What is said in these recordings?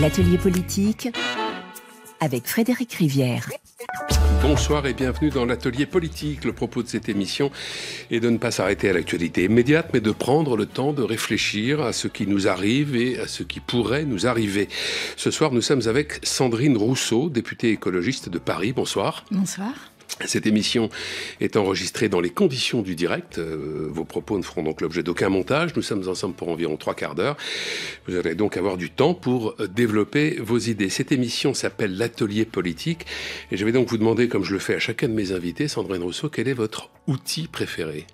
L'atelier politique avec Frédéric Rivière. Bonsoir et bienvenue dans l'atelier politique. Le propos de cette émission est de ne pas s'arrêter à l'actualité immédiate, mais de prendre le temps de réfléchir à ce qui nous arrive et à ce qui pourrait nous arriver. Ce soir, nous sommes avec Sandrine Rousseau, députée écologiste de Paris. Bonsoir. Bonsoir. Cette émission est enregistrée dans les conditions du direct. Euh, vos propos ne feront donc l'objet d'aucun montage. Nous sommes ensemble pour environ trois quarts d'heure. Vous allez donc avoir du temps pour euh, développer vos idées. Cette émission s'appelle l'atelier politique. Et je vais donc vous demander, comme je le fais à chacun de mes invités, Sandrine Rousseau, quel est votre outil préféré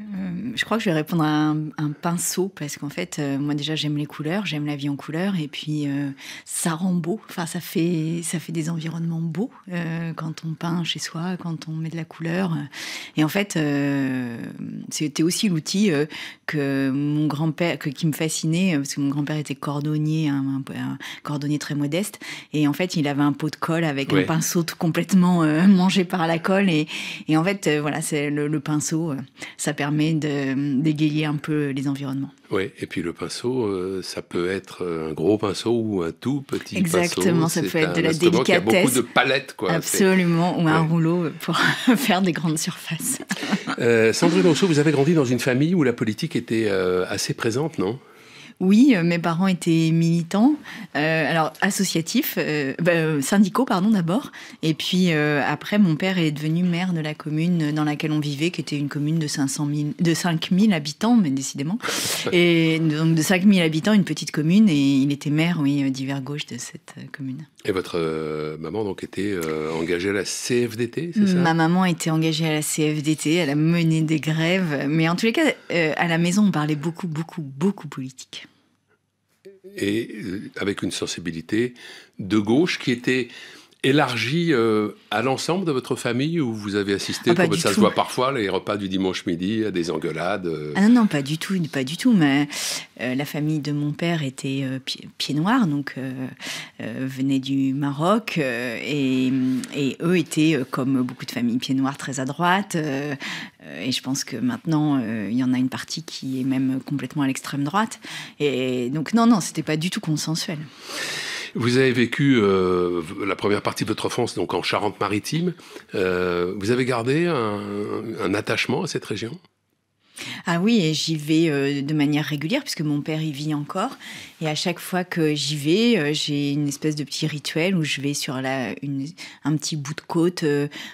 euh, je crois que je vais répondre à un, pinceau parce qu'en fait, euh, moi déjà j'aime les couleurs, j'aime la vie en couleurs et puis euh, ça rend beau. Enfin, ça fait ça fait des environnements beaux quand on peint chez soi, quand on met de la couleur. Et en fait, c'était aussi l'outil que mon grand père, qui me fascinait parce que mon grand père était cordonnier, hein, un, cordonnier très modeste. Et en fait, il avait un pot de colle avec un pinceau tout complètement mangé par la colle. Et, en fait, voilà, c'est le, le, pinceau, ça permet permet d'égayer un peu les environnements. Oui, et puis le pinceau, euh, ça peut être un gros pinceau ou un tout petit pinceau. Exactement, ça peut être de la délicatesse. Il y a beaucoup de palettes, quoi. Absolument, ou un rouleau pour faire des grandes surfaces. Euh, Sandrine Rousseau, vous avez grandi dans une famille où la politique était euh, assez présente, non oui, euh, mes parents étaient militants, euh, alors associatifs, euh, bah, syndicaux pardon d'abord, et puis après mon père est devenu maire de la commune dans laquelle on vivait, qui était une commune de 500 de 5000 habitants, mais décidément, et donc de 5000 habitants, une petite commune, et il était maire, oui, d'hiver gauche de cette commune. Et votre maman donc était engagée à la CFDT, c'est ça Ma maman était engagée à la CFDT, elle a mené des grèves, mais en tous les cas, à la maison on parlait beaucoup, beaucoup, beaucoup politique et euh, avec une sensibilité de gauche qui était élargi euh, à l'ensemble de votre famille ou vous avez assisté, ah, comme ça se voit parfois, les repas du dimanche midi, à des engueulades non, euh ah non, pas du tout, pas du tout. Mais, euh, la famille de mon père était pied, noirs, noir, donc venait du Maroc et, et, eux étaient, comme beaucoup de familles pieds noirs, très à droite. et je pense que maintenant, il y en a une partie qui est même complètement à l'extrême droite. Et donc non, non, c'était pas du tout consensuel. Vous avez vécu euh, la première partie de votre enfance donc en Charente-Maritime. Euh, vous avez gardé un, attachement à cette région ah oui, j'y vais euh, de manière régulière puisque mon père y vit encore. Et à chaque fois que j'y vais, j'ai une espèce de petit rituel où je vais sur la, une, un petit bout de côte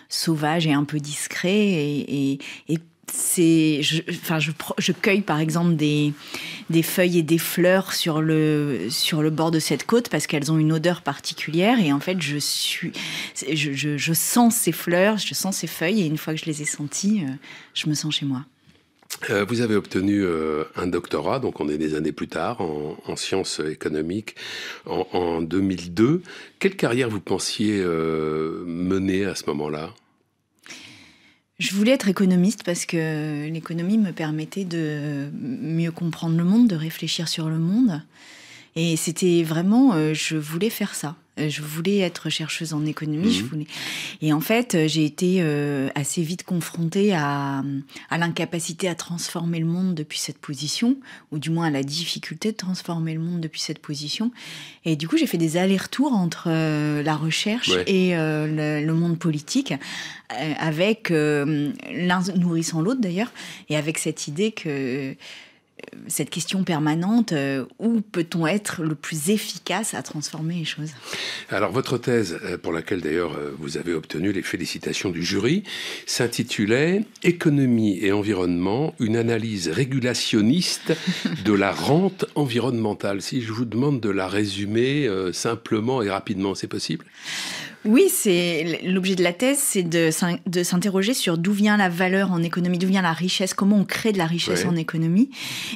sauvage et un peu discret. et c'est, je, enfin, je, cueille par exemple des, des feuilles et des fleurs sur le, sur le bord de cette côte parce qu'elles ont une odeur particulière et en fait je suis, je, sens ces fleurs, je sens ces feuilles et une fois que je les ai senties, euh, je me sens chez moi. Euh, vous avez obtenu euh, un doctorat, donc on est des années plus tard, en, sciences économiques, en, 2002. Quelle carrière vous pensiez mener à ce moment-là je voulais être économiste parce que l'économie me permettait de mieux comprendre le monde, de réfléchir sur le monde. Et c'était vraiment, euh, je voulais faire ça. Euh, je voulais être chercheuse en économie. Je mhm. voulais... Et en fait, euh, j'ai été euh, assez vite confrontée à, l'incapacité à transformer le monde depuis cette position, ou du moins à la difficulté de transformer le monde depuis cette position. Et du coup, j'ai fait des allers-retours entre la recherche et le, le, monde politique, avec l'un nourrissant l'autre d'ailleurs, et avec cette idée que cette question permanente, euh, où peut-on être le plus efficace à transformer les choses Alors votre thèse, euh, pour laquelle d'ailleurs euh, vous avez obtenu les félicitations du jury, s'intitulait Économie et environnement, une analyse régulationniste de la rente environnementale. Si je vous demande de la résumer simplement et rapidement, c'est possible oui, c'est l'objet de la thèse, c'est de, s'interroger sur d'où vient la valeur en économie, d'où vient la richesse, comment on crée de la richesse en économie.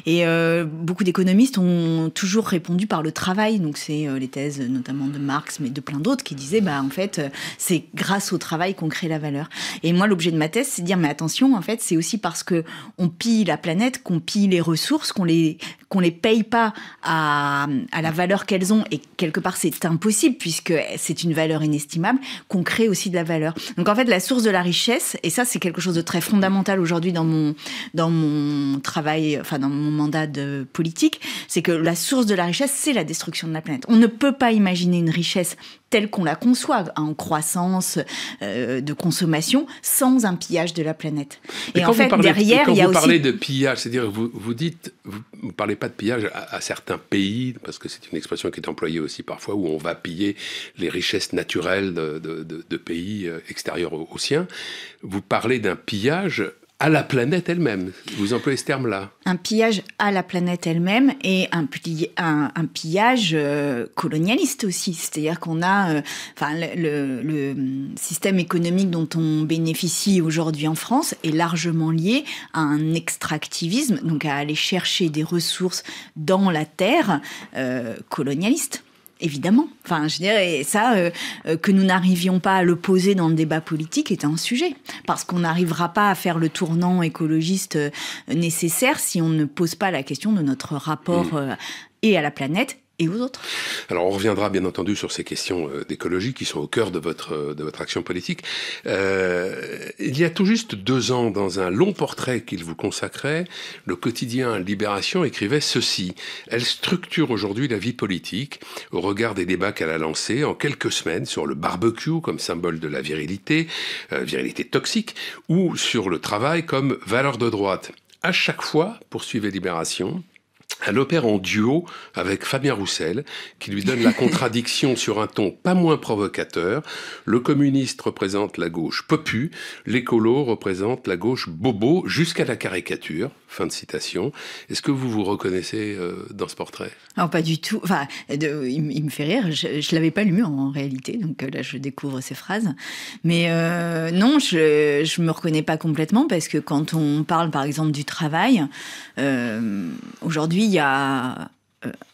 Et euh, beaucoup d'économistes ont toujours répondu par le travail. Donc c'est euh, les thèses notamment de Marx, mais de plein d'autres qui disaient, bah en fait, euh, c'est grâce au travail qu'on crée la valeur. Et moi, l'objet de ma thèse, c'est de dire, mais attention, en fait, c'est aussi parce que on pille la planète, qu'on pille les ressources, qu'on les qu'on les paye pas à, à la valeur qu'elles ont. Et quelque part, c'est impossible puisque c'est une valeur inestimable qu'on crée aussi de la valeur. Donc en fait, la source de la richesse, et ça c'est quelque chose de très fondamental aujourd'hui dans mon, dans mon travail, enfin dans mon mandat de politique, c'est que la source de la richesse, c'est la destruction de la planète. On ne peut pas imaginer une richesse telle qu'on la conçoit, en hein, croissance euh, de consommation, sans un pillage de la planète. et en fait, derrière, il y a vous parlez de pillage, c'est-à-dire vous, vous dites, vous ne parlez pas de pillage à, certains pays, parce que c'est une expression qui est employée aussi parfois, où on va piller les richesses naturelles de, pays euh, extérieurs aux siens. Vous parlez d'un pillage à la planète elle-même. Vous employez ce terme-là. Un pillage à la planète elle-même et un, pillage euh, colonialiste aussi. C'est-à-dire qu'on a, euh, enfin, le, système économique dont on bénéficie aujourd'hui en France est largement lié à un extractivisme, donc à aller chercher des ressources dans la terre euh, colonialiste évidemment. Enfin, je dirais, ça, euh, euh, que nous n'arrivions pas à le poser dans le débat politique est un sujet. Parce qu'on n'arrivera pas à faire le tournant écologiste euh, nécessaire si on ne pose pas la question de notre rapport mm. et à la planète et vous autres. Alors on reviendra bien entendu sur ces questions euh, d'écologie qui sont au cœur de votre, euh, de votre action politique. Euh, il y a tout juste deux ans, dans un long portrait qu'il vous consacrait, le quotidien Libération écrivait ceci. Elle structure aujourd'hui la vie politique au regard des débats qu'elle a lancés en quelques semaines sur le barbecue comme symbole de la virilité, virilité toxique, ou sur le travail comme valeur de droite. À chaque fois, poursuivait Libération, elle opère en duo avec Fabien Roussel, qui lui donne la contradiction sur un ton pas moins provocateur. Le communiste représente la gauche popu, l'écolo représente la gauche bobo jusqu'à la caricature. Fin de citation. Est-ce que vous vous reconnaissez euh, dans ce portrait pas du tout. Enfin, il, me fait rire. Je, ne l'avais pas lu en, réalité, donc euh, là je découvre ces phrases. Mais euh, non, je, ne me reconnais pas complètement parce que quand on parle, par exemple, du travail, aujourd'hui il y a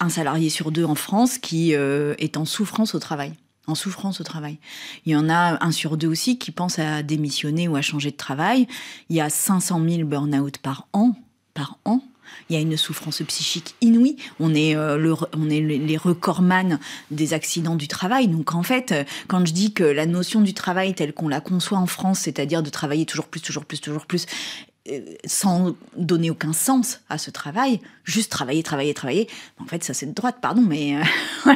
un salarié sur deux en France qui est en souffrance au travail souffrance au travail. Il y en a un sur deux aussi qui pense à démissionner ou à changer de travail. Il y a 500 000 burn-out par an, par an. Il y a une souffrance psychique inouïe. On est, euh, le, on est les recordman des accidents du travail. Donc en fait, euh, quand je dis que la notion du travail telle qu'on la conçoit en France, c'est-à-dire de travailler toujours plus, toujours plus, toujours plus, euh, sans donner aucun sens à ce travail, juste travailler, travailler, travailler. En fait, ça c'est de droite, pardon, mais euh,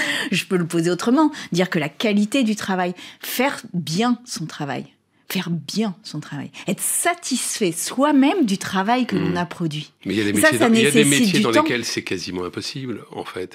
je peux le poser autrement. Dire que la qualité du travail, faire bien son travail, faire bien son travail, être satisfait soi-même du travail que l'on hmm. a produit. Mais il y a des métiers, dans, lesquels c'est quasiment impossible, en fait.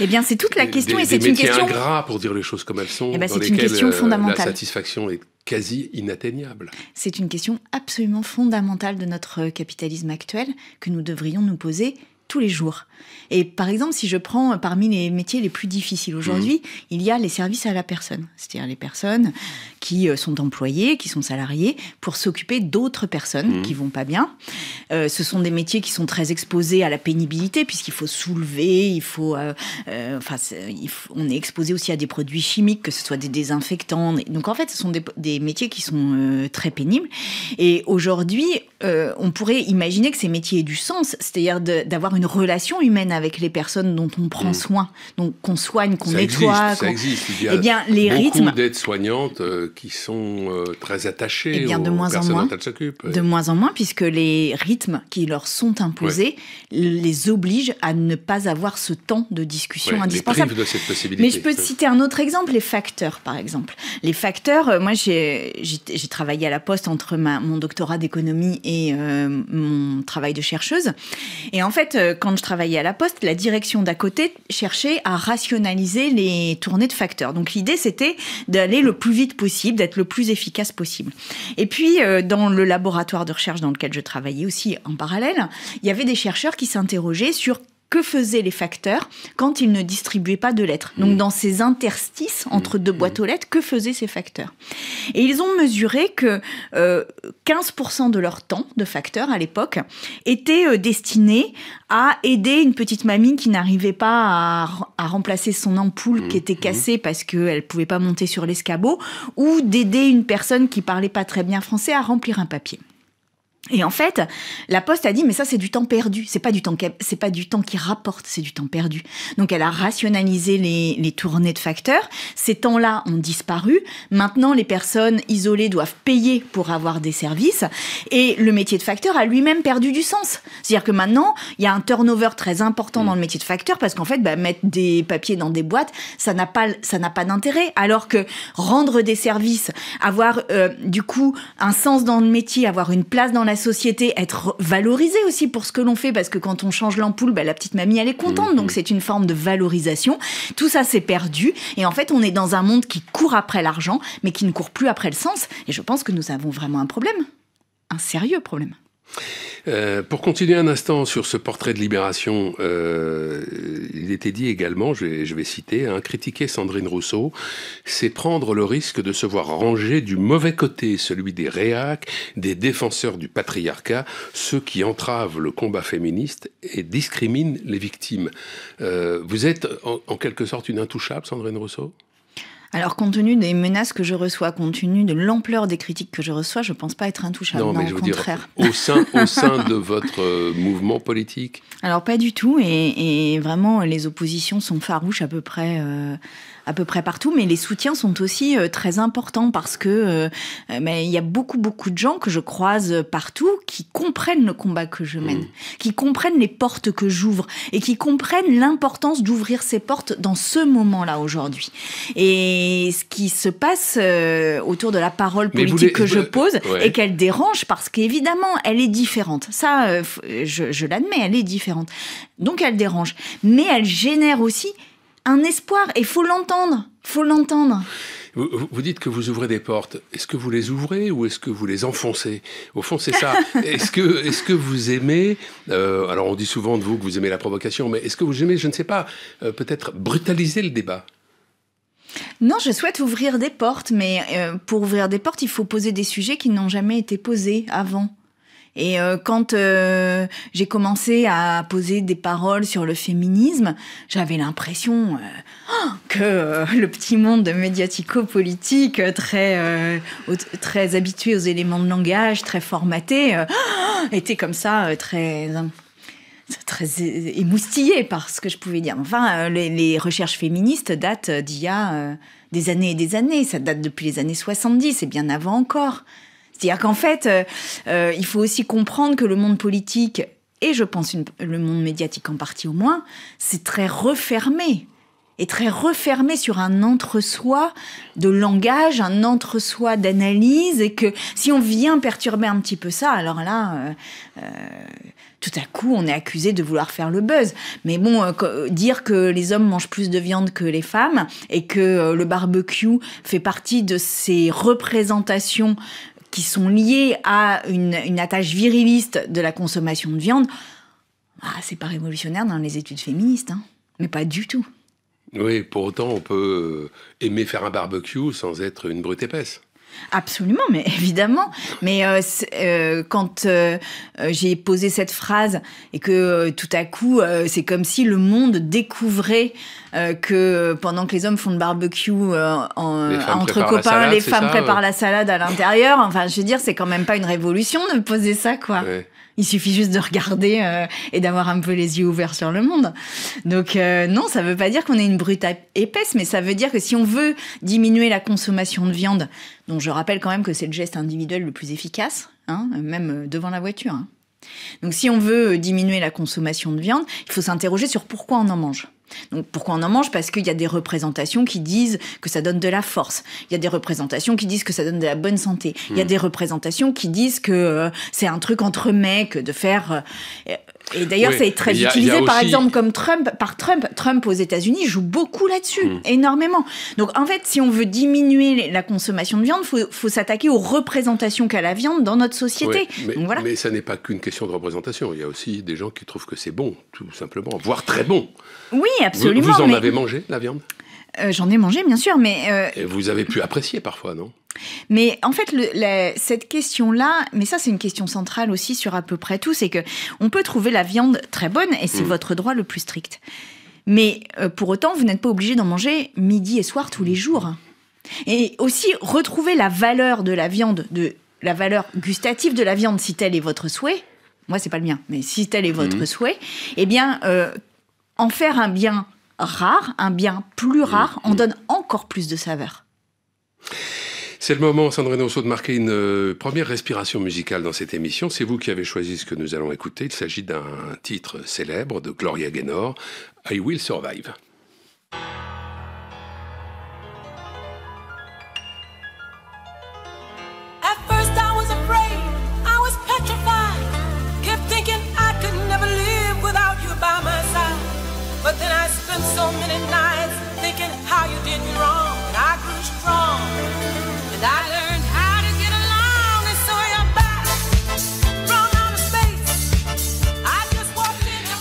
Eh bien, c'est toute la question et c'est une question pour dire les choses comme elles sont. Eh ben, c'est une question euh, fondamentale. La satisfaction est quasi inatteignable. C'est une question absolument fondamentale de notre capitalisme actuel que nous devrions nous poser tous les jours. Et par exemple, si je prends parmi les métiers les plus difficiles aujourd'hui, mhm. il y a les services à la personne, c'est-à-dire les personnes qui euh, sont employées, qui sont salariées, pour s'occuper d'autres personnes mhm. qui vont pas bien. Euh, ce sont des métiers qui sont très exposés à la pénibilité, puisqu'il faut soulever, il faut, euh, enfin, on est exposé aussi à des produits chimiques, que ce soit des désinfectants. Donc en fait, ce sont des, des métiers qui sont très pénibles. Et aujourd'hui, on pourrait imaginer que ces métiers aient du sens, c'est-à-dire d'avoir une une relation humaine avec les personnes dont on prend mm. soin, donc qu'on soigne, qu'on nettoie. Existe, ça existe. Il y a eh bien, les beaucoup d'aides soignantes euh, qui sont euh, très attachées eh de aux moins personnes en dont elles s'occupent. De moins en moins, puisque les rythmes qui leur sont imposés les obligent à ne pas avoir ce temps de discussion indispensable. Mais je peux citer un autre exemple, les facteurs, par exemple. Les facteurs, euh, moi, j'ai travaillé à la Poste entre mon doctorat d'économie et mon travail de chercheuse. Et en fait, quand je travaillais à la Poste, la direction d'à côté cherchait à rationaliser les tournées de facteurs. Donc l'idée, c'était d'aller le plus vite possible, d'être le plus efficace possible. Et puis, euh, dans le laboratoire de recherche dans lequel je travaillais aussi en parallèle, il y avait des chercheurs qui s'interrogeaient sur que faisaient les facteurs quand ils ne distribuaient pas de lettres. Donc mm. dans ces interstices entre mm. deux boîtes mm. aux lettres, que faisaient ces facteurs Et ils ont mesuré que 15% euh, de leur temps de facteurs à l'époque était euh, destiné à aider une petite mamie qui n'arrivait pas à, remplacer son ampoule qui était cassée parce qu'elle ne pouvait pas monter sur l'escabeau, ou d'aider une personne qui parlait pas très bien français à remplir un papier. Et en fait, la Poste a dit mais ça c'est du temps perdu, c'est pas du temps c'est pas du temps qui rapporte, c'est du temps perdu. Donc elle a rationalisé les, les tournées de facteurs. Ces temps-là ont disparu. Maintenant, les personnes isolées doivent payer pour avoir des services et le métier de facteur a lui-même perdu du sens. C'est-à-dire que maintenant, il y a un turnover très important mm. dans le métier de facteur parce qu'en fait, bah, mettre des papiers dans des boîtes, ça n'a pas ça n'a pas d'intérêt. Alors que rendre des services, avoir euh, du coup un sens dans le métier, avoir une place dans la la société, être valorisée aussi pour ce que l'on fait, parce que quand on change l'ampoule, bah, la petite mamie, elle est contente, mmh, donc mmh. c'est une forme de valorisation. Tout ça, s'est perdu, et en fait, on est dans un monde qui court après l'argent, mais qui ne court plus après le sens, et je pense que nous avons vraiment un problème, un sérieux problème. Euh, pour continuer un instant sur ce portrait de libération, euh, il était dit également, je vais, je vais citer, hein, critiquer Sandrine Rousseau, c'est prendre le risque de se voir ranger du mauvais côté, celui des réacs, des défenseurs du patriarcat, ceux qui entravent le combat féministe et discriminent les victimes. Euh, vous êtes en quelque sorte une intouchable, Sandrine Rousseau alors, compte tenu des menaces que je reçois, compte tenu de l'ampleur des critiques que je reçois, je ne pense pas être intouchable. Non, mais je au au, sein, de votre euh, mouvement politique Alors, pas du tout. Et, vraiment, les oppositions sont farouches à peu près. Euh, à peu près partout, mais les soutiens sont aussi euh, très importants parce que euh, euh, mais il y a beaucoup beaucoup de gens que je croise partout qui comprennent le combat que je mène, mm. qui comprennent les portes que j'ouvre et qui comprennent l'importance d'ouvrir ces portes dans ce moment-là aujourd'hui. Et ce qui se passe autour de la parole politique que je pose et qu'elle dérange parce qu'évidemment elle est différente. Ça, je, je l'admets, elle est différente. Donc elle dérange, mais elle génère aussi un espoir et faut l'entendre, faut l'entendre. Vous, dites que vous ouvrez des portes. Est-ce que vous les ouvrez ou est-ce que vous les enfoncez Au fond, c'est ça. est-ce que, est-ce que vous aimez euh, Alors, on dit souvent de vous que vous aimez la provocation, mais est-ce que vous aimez, je ne sais pas, euh, peut-être brutaliser le débat non, je souhaite ouvrir des portes, mais euh, pour ouvrir des portes, il faut poser des sujets qui n'ont jamais été posés avant. Et euh, quand euh, j'ai commencé à poser des paroles sur le féminisme, j'avais l'impression euh, que le petit monde médiatico-politique, très, très habitué aux éléments de langage, très formaté, était comme ça, très hein, très par ce que je pouvais dire. Enfin, les, les recherches féministes datent d'il y a des années et des années. Ça date depuis les années 70 et bien avant encore. C'est-à-dire qu'en fait, euh, euh, il faut aussi comprendre que le monde politique, et je pense le monde médiatique en partie au moins, c'est très refermé et très refermé sur un entre-soi de langage, un entre-soi d'analyse, et que si on vient perturber un petit peu ça, alors là, euh, tout à coup, on est accusé de vouloir faire le buzz. Mais bon, dire que les hommes mangent plus de viande que les femmes, et que le barbecue fait partie de ces représentations qui sont liées à une, attache viriliste de la consommation de viande, ah, c'est pas révolutionnaire dans les études féministes, hein. mais pas du tout. Oui, pour autant, on peut euh, aimer faire un barbecue sans être une brute épaisse. Absolument, mais évidemment. Mais euh, euh, quand euh, j'ai posé cette phrase et que tout à coup, c'est comme si le monde découvrait que pendant que les hommes font le barbecue entre copains, les femmes préparent la salade à l'intérieur. Enfin, je veux dire, c'est quand même pas une révolution de poser ça, quoi. Il suffit juste de regarder euh, et d'avoir un peu les yeux ouverts sur le monde. Donc euh, non, ça ne veut pas dire qu'on est une brute épaisse, mais ça veut dire que si on veut diminuer la consommation de viande, dont je rappelle quand même que c'est le geste individuel le plus efficace, hein, même euh, devant la voiture. Hein. Donc si on veut diminuer la consommation de viande, il faut s'interroger sur pourquoi on en mange. Donc pourquoi on en mange Parce qu'il y a des représentations qui disent que ça donne de la force. Il y a des représentations qui disent que ça donne de la bonne santé. Il y a hmm. des représentations qui disent que euh, c'est un truc entre mecs de faire. Euh, et d'ailleurs, c'est ça est très utilisé, par exemple, comme Trump, par Trump. Trump aux États-Unis joue beaucoup là-dessus, hmm. énormément. Donc, en fait, si on veut diminuer la consommation de viande, il faut, s'attaquer aux représentations qu'a la viande dans notre société. mais, ça n'est pas qu'une question de représentation. Il y a aussi des gens qui trouvent que c'est bon, tout simplement, voire très bon. Oui, absolument. Vous, en avez mangé, la viande euh, j'en ai mangé, bien sûr, mais. Euh, vous avez pu apprécier parfois, non mais en fait, cette question-là, mais ça c'est une question centrale aussi sur à peu près tout, c'est que on peut trouver la viande très bonne et c'est hmm. votre droit le plus strict. Mais euh, pour autant, vous n'êtes pas obligé d'en manger midi et soir tous les jours. Et aussi retrouver la valeur de la viande, de la valeur gustative de la viande, si tel est votre souhait. Moi, c'est pas le mien, mais si tel est votre hmm. souhait, eh bien, en faire un bien rare, un bien plus mm. rare, on mm. donne encore plus de saveur. C'est le moment, Sandrine Rousseau, de marquer une euh, première respiration musicale dans cette émission. C'est vous qui avez choisi ce que nous allons écouter. Il s'agit d'un titre célèbre de Gloria Gaynor, I Will Survive.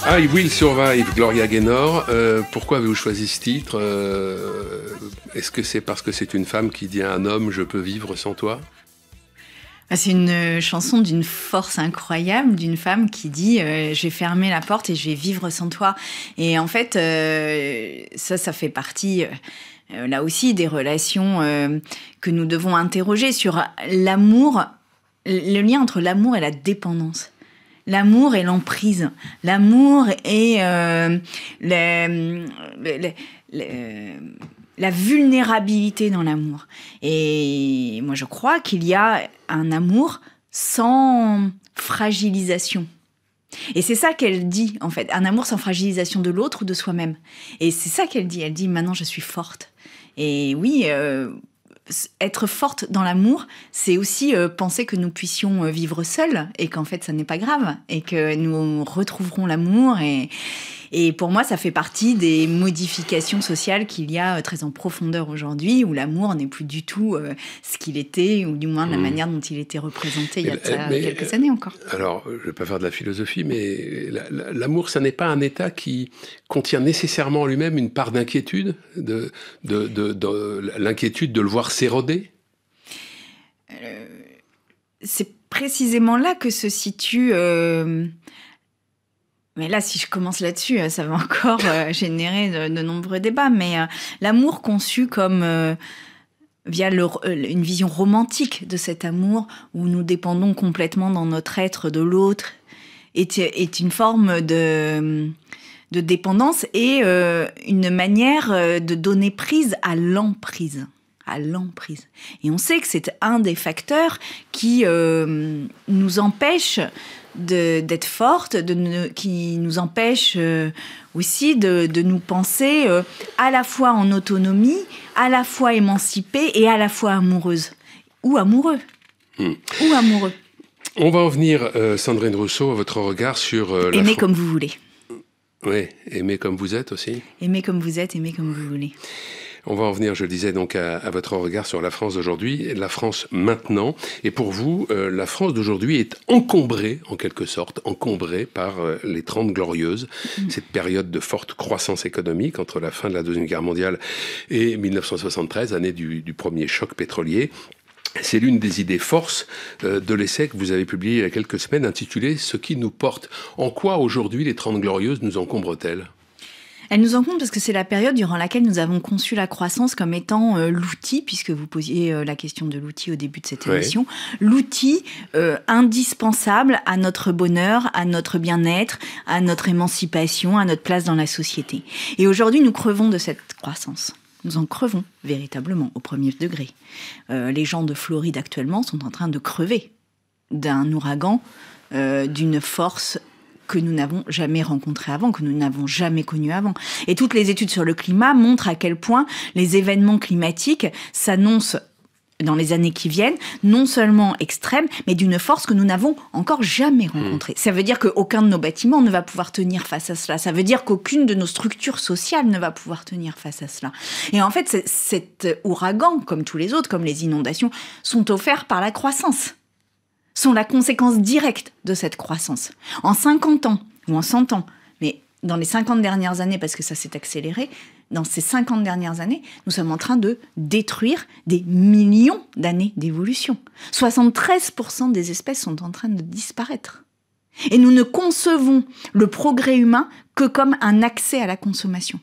Ah, I Will Survive, Gloria Gaynor. Euh, pourquoi avez-vous choisi ce titre euh, Est-ce que c'est parce que c'est une femme qui dit à un homme Je peux vivre sans toi ah, c'est une euh, chanson d'une force incroyable d'une femme qui dit j'ai fermé la porte et je vais vivre sans toi. Et en fait, ça, ça fait partie là aussi des relations que nous devons interroger sur l'amour, le lien entre l'amour et la dépendance. L'amour et l'emprise. L'amour et euh, la vulnérabilité dans l'amour. Et moi, je crois qu'il y a un amour sans fragilisation. Et c'est ça qu'elle dit, en fait, un amour sans fragilisation de l'autre ou de soi-même. Et c'est ça qu'elle dit, elle dit, maintenant je suis forte. Et oui, euh, être forte dans l'amour, c'est aussi euh, penser que nous puissions euh, vivre seuls et qu'en fait ça n'est pas grave et que nous retrouverons l'amour et, et pour moi, ça fait partie des modifications sociales qu'il y a euh, très en profondeur aujourd'hui, où l'amour n'est plus du tout euh, ce qu'il était, ou du moins la mmh. manière dont il était représenté il y a euh, quelques années encore. Alors, je ne vais pas faire de la philosophie, mais l'amour, ça n'est pas un état qui contient nécessairement en lui-même une part d'inquiétude, de, de, l'inquiétude de le voir s'éroder C'est précisément là que se situe... Mais là, si je commence là-dessus, euh, ça va encore euh, générer de, nombreux débats. Mais euh, l'amour conçu comme via une vision romantique de cet amour où nous dépendons complètement dans notre être de l'autre est, est, une forme de, de dépendance et une manière de donner prise à l'emprise à l'emprise. Et on sait que c'est un des facteurs qui nous empêche d'être forte, de qui nous empêche euh, aussi de, nous penser euh, à la fois en autonomie, à la fois émancipée et à la fois amoureuse. Ou amoureux. Hmm. Ou amoureux. On va en venir, euh, Sandrine Rousseau, à votre regard sur... Aimer comme vous voulez. Oui, aimer comme vous êtes aussi. Aimer comme vous êtes, aimer comme vous voulez. On va en venir, je disais, donc à, votre regard sur la France d'aujourd'hui, la France maintenant. Et pour vous, euh, la France d'aujourd'hui est encombrée, en quelque sorte, encombrée par euh, les Trente Glorieuses, mhm. cette période de forte croissance économique entre la fin de la Deuxième Guerre mondiale et 1973, année du, premier choc pétrolier. C'est l'une des idées forces euh, de l'essai que vous avez publié il y a quelques semaines intitulé Ce qui nous porte. En quoi aujourd'hui les Trente Glorieuses nous encombrent-elles elle nous en compte parce que c'est la période durant laquelle nous avons conçu la croissance comme étant euh, l'outil, puisque vous posiez euh, la question de l'outil au début de cette émission, l'outil euh, indispensable à notre bonheur, à notre bien-être, à notre émancipation, à notre place dans la société. Et aujourd'hui, nous crevons de cette croissance. Nous en crevons véritablement au premier degré. les gens de Floride actuellement sont en train de crever d'un ouragan, d'une force que nous n'avons jamais rencontrés avant, que nous n'avons jamais connu avant. Et toutes les études sur le climat montrent à quel point les événements climatiques s'annoncent dans les années qui viennent, non seulement extrêmes, mais d'une force que nous n'avons encore jamais rencontrée. Hmm. Ça veut dire qu'aucun de nos bâtiments ne va pouvoir tenir face à cela. Ça veut dire qu'aucune de nos structures sociales ne va pouvoir tenir face à cela. Et en fait, cet ouragan, comme tous les autres, comme les inondations, sont offerts par la croissance sont la conséquence directe de cette croissance. En 50 ans ou en 100 ans, mais dans les 50 dernières années, parce que ça s'est accéléré, dans ces 50 dernières années, nous sommes en train de détruire des millions d'années d'évolution. 73% des espèces sont en train de disparaître. Et nous ne concevons le progrès humain que comme un accès à la consommation.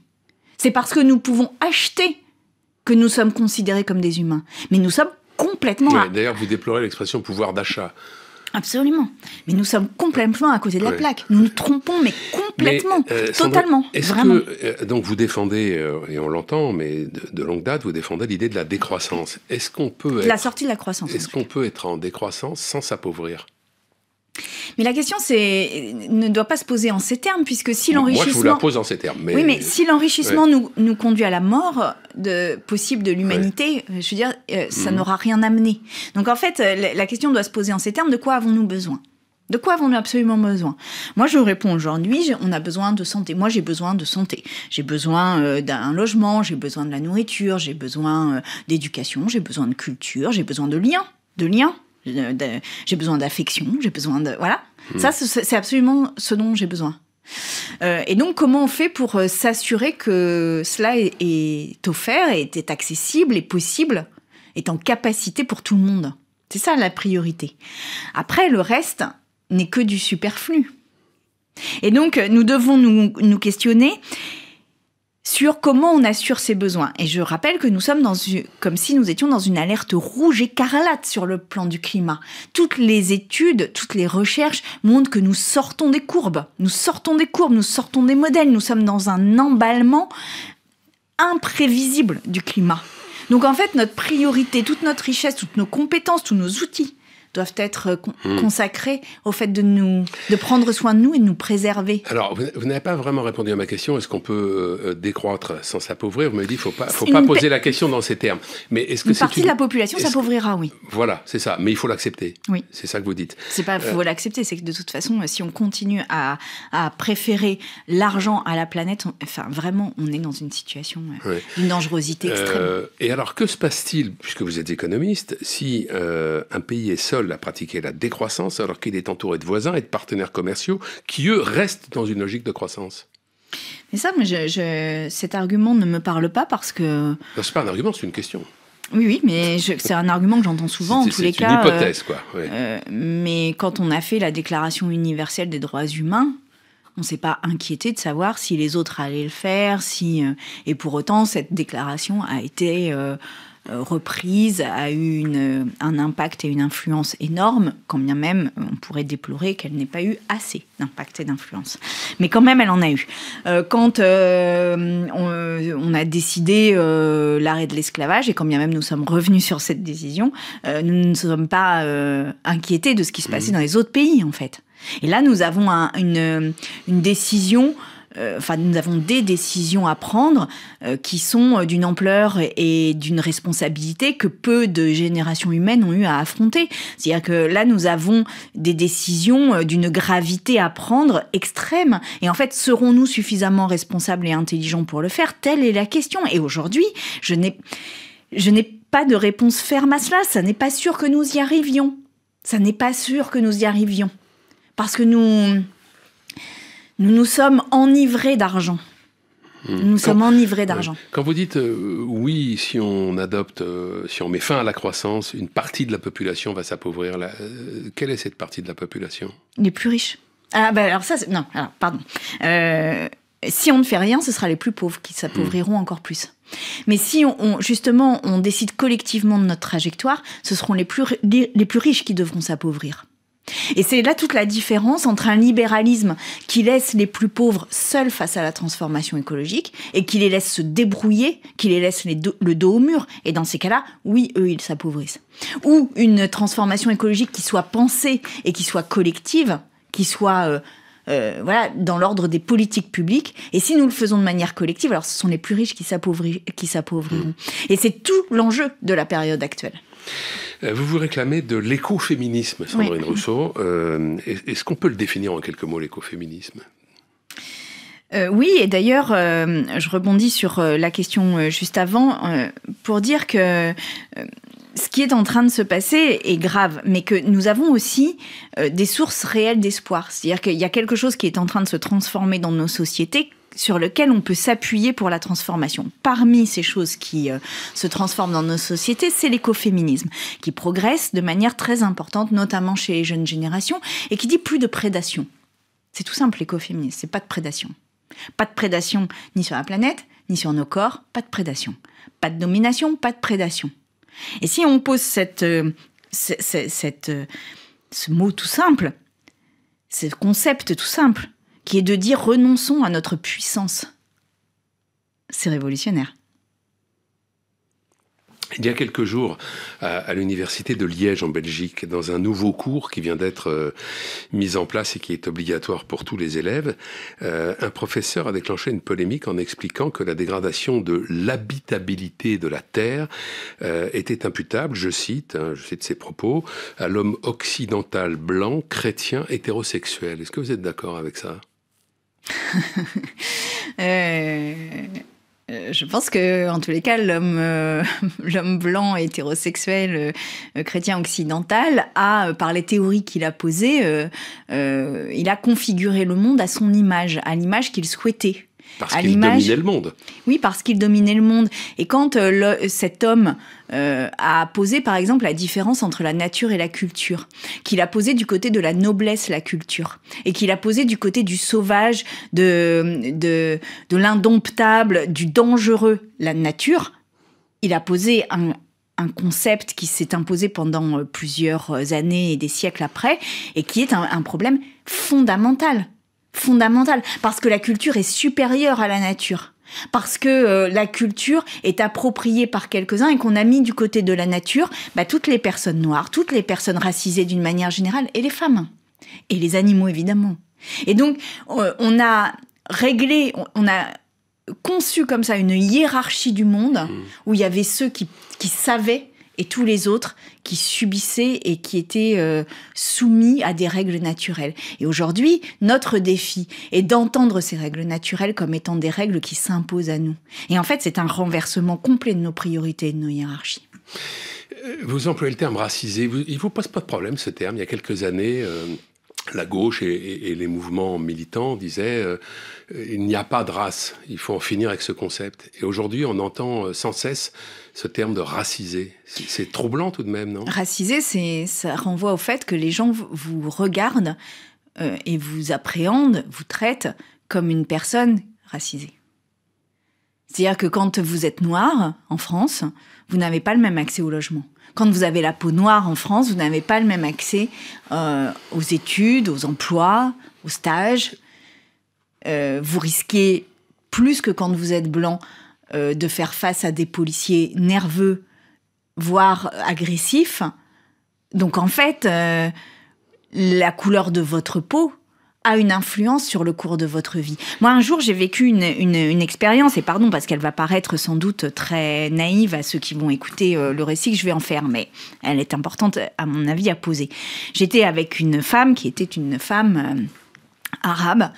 C'est parce que nous pouvons acheter que nous sommes considérés comme des humains. Mais nous sommes D'ailleurs, vous déplorez l'expression pouvoir d'achat. Absolument. Mais nous sommes complètement à côté de la plaque. Nous nous trompons, mais complètement, euh, totalement. Est-ce que, euh, donc vous défendez, euh, et on l'entend, mais de, longue date, vous défendez l'idée de la décroissance. Est-ce qu'on peut... la sortie de la croissance. Est-ce qu'on peut être en décroissance sans s'appauvrir mais la question ne doit pas se poser en ces termes puisque si l'enrichissement Moi je pose en ces termes Oui mais si l'enrichissement nous, conduit à la mort possible de l'humanité, euh, je veux dire euh, ça mhm. n'aura rien amené. Donc en fait euh, la, question doit se poser en ces termes de quoi avons-nous besoin de quoi avons-nous absolument besoin Moi, je réponds aujourd'hui, on a besoin de santé. Moi, j'ai besoin de santé. J'ai besoin d'un logement, j'ai besoin de la nourriture, j'ai besoin d'éducation, j'ai besoin de culture, j'ai besoin de liens, de liens j'ai besoin d'affection, j'ai besoin de... Voilà. Hmm. Ça, c'est absolument ce dont j'ai besoin. Euh, et donc, comment on fait pour euh, s'assurer que cela est, offert, est, accessible, est possible, est en capacité pour tout le monde C'est ça la priorité. Après, le reste n'est que du superflu. Et donc, nous devons nous, nous questionner sur comment on assure ses besoins. Et je rappelle que nous sommes dans comme si nous étions dans une alerte rouge écarlate sur le plan du climat. Toutes les études, toutes les recherches montrent que nous sortons des courbes. Nous sortons des courbes, nous sortons des modèles, nous sommes dans un emballement imprévisible du climat. Donc en fait, notre priorité, toute notre richesse, toutes nos compétences, tous nos outils doivent être euh, hmm. consacrés au fait de nous, de prendre soin de nous et de nous préserver. Alors, vous, n'avez pas vraiment répondu à ma question. Est-ce qu'on peut euh, décroître sans s'appauvrir Vous me dites, faut pas, faut pas poser la question dans ces termes. Mais est-ce que une partie de la population s'appauvrira, oui. Voilà, c'est ça. Mais il faut l'accepter. Oui. C'est ça que vous dites. C'est pas, faut euh. l'accepter. C'est que de toute façon, si on continue à, préférer l'argent à la planète, enfin vraiment, on est dans une situation d'une dangerosité extrême. et alors, que se passe-t-il, puisque vous êtes économiste, si un pays est seul la à pratiquer la décroissance alors qu'il est entouré de voisins et de partenaires commerciaux qui, eux, restent dans une logique de croissance. Mais ça, cet argument ne me parle pas parce que... Ce n'est pas un argument, c'est une question. Oui, oui, mais c'est un argument que j'entends souvent en tous les cas. C'est euh, une hypothèse, quoi. Euh, mais quand on a fait la Déclaration universelle des droits humains, on ne s'est pas inquiété de savoir si les autres allaient le faire, si euh, et pour autant cette déclaration a été euh, reprise a eu une, un impact et une influence énorme, quand bien même on pourrait déplorer qu'elle n'ait pas eu assez d'impact et d'influence. Mais quand même, elle en a eu. Euh, quand euh, on, a décidé l'arrêt de l'esclavage, et quand bien même nous sommes revenus sur cette décision, nous ne sommes pas inquiétés de ce qui se passait mmh. dans les autres pays, en fait. Et là, nous avons une, une décision euh, enfin, nous avons des décisions à prendre euh, qui sont d'une ampleur et d'une responsabilité que peu de générations humaines ont eu à affronter. C'est-à-dire que là, nous avons des décisions euh, d'une gravité à prendre extrême. Et en fait, serons-nous suffisamment responsables et intelligents pour le faire Telle est la question. Et aujourd'hui, je n'ai, je n'ai pas de réponse ferme à cela. Ça n'est pas sûr que nous y arrivions. Ça n'est pas sûr que nous y arrivions. Parce que nous, nous nous sommes enivrés d'argent. Nous sommes enivrés d'argent. Quand vous dites euh, oui, si on adopte, euh, si on met fin à la croissance, une partie de la population va s'appauvrir. Euh, quelle est cette partie de la population Les plus riches. Ah ben alors ça, non, alors pardon. si on ne fait rien, ce sera les plus pauvres qui s'appauvriront hmm. encore plus. Mais si on, justement on décide collectivement de notre trajectoire, ce seront les plus, les plus riches qui devront s'appauvrir. Et c'est là toute la différence entre un libéralisme qui laisse les plus pauvres seuls face à la transformation écologique et qui les laisse se débrouiller, qui les laisse le dos au mur. Et dans ces cas-là, oui, eux, ils s'appauvrissent. Ou une transformation écologique qui soit pensée et qui soit collective, qui soit... Euh, euh, dans l'ordre des politiques publiques. Et si nous le faisons de manière collective, alors ce sont les plus riches qui s'appauvriront. Mmh. Et c'est tout l'enjeu de la période actuelle. Euh, vous vous réclamez de l'écoféminisme, Sandrine Rousseau. Euh, est-ce qu'on peut le définir en quelques mots, l'écoféminisme euh, oui, et d'ailleurs, je rebondis sur la question juste avant pour dire que ce qui est en train de se passer est grave, mais que nous avons aussi des sources réelles d'espoir. C'est-à-dire qu'il y a quelque chose qui est en train de se transformer dans nos sociétés sur lequel on peut s'appuyer pour la transformation. Parmi ces choses qui euh, se transforment dans nos sociétés, c'est l'écoféminisme, qui progresse de manière très importante, notamment chez les jeunes générations, et qui dit plus de prédation. C'est tout simple, l'écoféminisme, c'est pas de prédation. Pas de prédation ni sur la planète, ni sur nos corps, pas de prédation. Pas de domination, pas de prédation. Et si on pose cette, euh, euh, ce mot tout simple, ce concept tout simple, qui est de dire renonçons à notre puissance. C'est révolutionnaire. Il y a quelques jours, à, l'université de Liège en Belgique, dans un nouveau cours qui vient d'être euh, mis en place et qui est obligatoire pour tous les élèves, euh, un professeur a déclenché une polémique en expliquant que la dégradation de l'habitabilité de la Terre euh, était imputable, je cite, hein, je cite ses propos, à l'homme occidental blanc, chrétien, hétérosexuel. Est-ce que vous êtes d'accord avec ça Euh, euh, je pense que, en tous les cas, l'homme, euh, blanc hétérosexuel chrétien occidental a, par les théories qu'il a posées, il a configuré le monde à son image, à l'image qu'il souhaitait. Parce qu'il dominait le monde. Oui, parce qu'il dominait le monde. Et quand euh, cet homme euh, a posé, par exemple, la différence entre la nature et la culture, qu'il a posé du côté de la noblesse la culture, et qu'il a posé du côté du sauvage, de, l'indomptable, du dangereux la nature, il a posé un, concept qui s'est imposé pendant euh, plusieurs années et des siècles après, et qui est un problème fondamental fondamentale, parce que la culture est supérieure à la nature parce que euh, la culture est appropriée par quelques-uns et qu'on a mis du côté de la nature bah, toutes les personnes noires, toutes les personnes racisées d'une manière générale, et les femmes, et les animaux évidemment. Et donc euh, on a réglé, on a conçu comme ça une hiérarchie du monde mmh. où il y avait ceux qui, qui savaient et tous les autres qui subissaient et qui étaient euh, soumis à des règles naturelles. Et aujourd'hui, notre défi est d'entendre ces règles naturelles comme étant des règles qui s'imposent à nous. Et en fait, c'est un renversement complet de nos priorités et de nos hiérarchies. Euh, vous employez le terme racisé. il ne vous pose pas de problème ce terme. Il y a quelques années, euh, la gauche et, les mouvements militants disaient euh, il n'y a pas de race, il faut en finir avec ce concept. Et aujourd'hui, on entend euh, sans cesse ce terme de racisé. C'est troublant tout de même, non Racisé, ça renvoie au fait que les gens vous regardent euh, et vous appréhendent, vous traitent comme une personne racisée. C'est-à-dire que quand vous êtes noir en France, vous n'avez pas le même accès au logement quand vous avez la peau noire en France, vous n'avez pas le même accès euh, aux études, aux emplois, aux stages. Euh, vous risquez plus que quand vous êtes blanc euh, de faire face à des policiers nerveux, voire agressifs. Donc en fait, la couleur de votre peau a une influence sur le cours de votre vie. Moi, un jour, j'ai vécu une, expérience, et pardon, parce qu'elle va paraître sans doute très naïve à ceux qui vont écouter euh, le récit que je vais en faire, mais elle est importante, à mon avis, à poser. J'étais avec une femme qui était une femme euh, arabe,